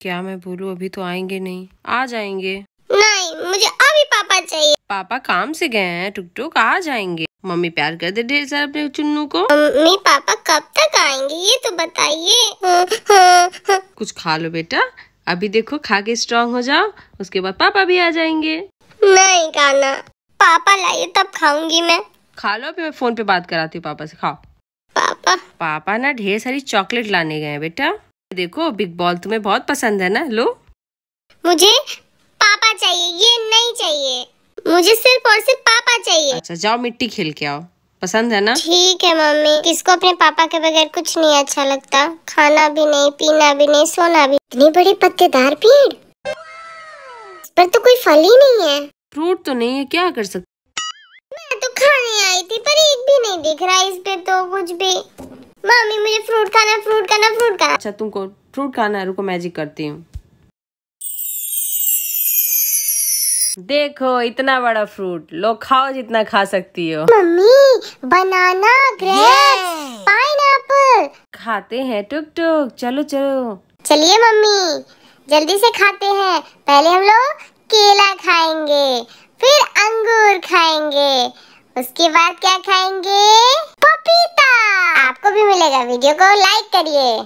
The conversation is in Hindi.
क्या मैं बोलूँ अभी तो आएंगे नहीं आ जाएंगे नहीं मुझे अभी पापा चाहिए पापा काम से गए हैं टुक टुक आ जाएंगे मम्मी प्यार कर दे ढेर सारा अपने चुन्नू को मम्मी पापा कब तक आएंगे ये तो बताइए कुछ खा लो बेटा अभी देखो खा के स्ट्रांग हो जाओ उसके बाद पापा भी आ जाएंगे नहीं खाना पापा लाइए तब खाऊंगी मैं खा लो अभी मैं फोन पे बात कराती हूँ पापा से खाओ पापा पापा ना ढेर सारी चॉकलेट लाने गए बेटा देखो बिग बॉल तुम्हें बहुत पसंद है ना लो मुझे पापा चाहिए ये नहीं चाहिए मुझे सिर्फ और सिर्फ पापा चाहिए अच्छा जाओ मिट्टी खेल के आओ पसंद है ना ठीक है मम्मी किसको अपने पापा के बगैर कुछ नहीं अच्छा लगता खाना भी नहीं पीना भी नहीं सोना भी इतनी बड़ी पत्तेदार पेड़ पर तो कोई फल ही नहीं है फ्रूट तो नहीं है क्या कर सकते मैं तो खाने आई थी पर एक भी नहीं दिख रहा इस पे तो कुछ भी मम्मी मुझे फ्रूट खाना फ्रूट खाना फ्रूट खाना अच्छा तुमको फ्रूट खाना है रुको मैजिक करती हूँ देखो इतना बड़ा फ्रूट लो खाओ जितना खा सकती हो मम्मी बनाना ग्रेप्स पाइनएप्पल खाते हैं टुक टुक चलो चलो चलिए मम्मी जल्दी से खाते हैं पहले हम लोग केला खाएंगे फिर अंगूर खाएंगे उसके बाद क्या खाएंगे पपीता आपको भी मिलेगा वीडियो को लाइक करिए